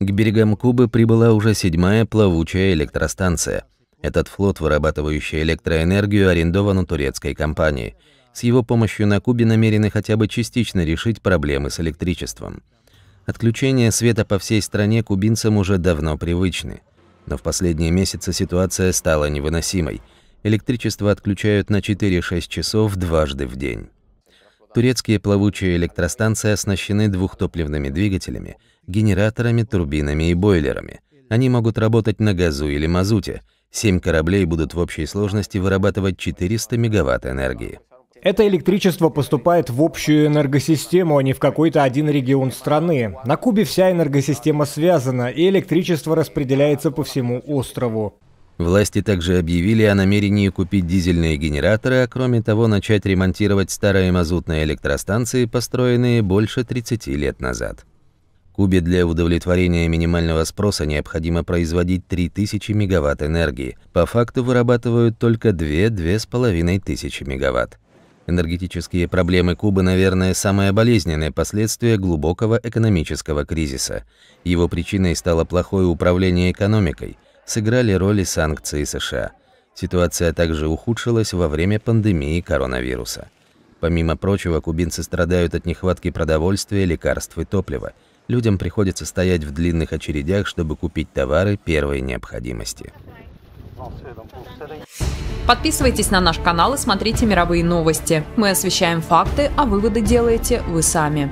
К берегам Кубы прибыла уже седьмая плавучая электростанция. Этот флот, вырабатывающий электроэнергию, арендован у турецкой компании. С его помощью на Кубе намерены хотя бы частично решить проблемы с электричеством. Отключение света по всей стране кубинцам уже давно привычны. Но в последние месяцы ситуация стала невыносимой. Электричество отключают на 4-6 часов дважды в день. Турецкие плавучие электростанции оснащены двухтопливными двигателями, генераторами, турбинами и бойлерами. Они могут работать на газу или мазуте. Семь кораблей будут в общей сложности вырабатывать 400 мегаватт энергии. Это электричество поступает в общую энергосистему, а не в какой-то один регион страны. На Кубе вся энергосистема связана, и электричество распределяется по всему острову. Власти также объявили о намерении купить дизельные генераторы, а кроме того начать ремонтировать старые мазутные электростанции, построенные больше 30 лет назад. Кубе для удовлетворения минимального спроса необходимо производить 3000 мегаватт энергии. По факту вырабатывают только 2-2,5 тысячи мегаватт. Энергетические проблемы Кубы, наверное, самое болезненное последствие глубокого экономического кризиса. Его причиной стало плохое управление экономикой сыграли роль и санкции США. Ситуация также ухудшилась во время пандемии коронавируса. Помимо прочего, кубинцы страдают от нехватки продовольствия, лекарств и топлива. Людям приходится стоять в длинных очередях, чтобы купить товары первой необходимости. Подписывайтесь на наш канал и смотрите мировые новости. Мы освещаем факты, а выводы делаете вы сами.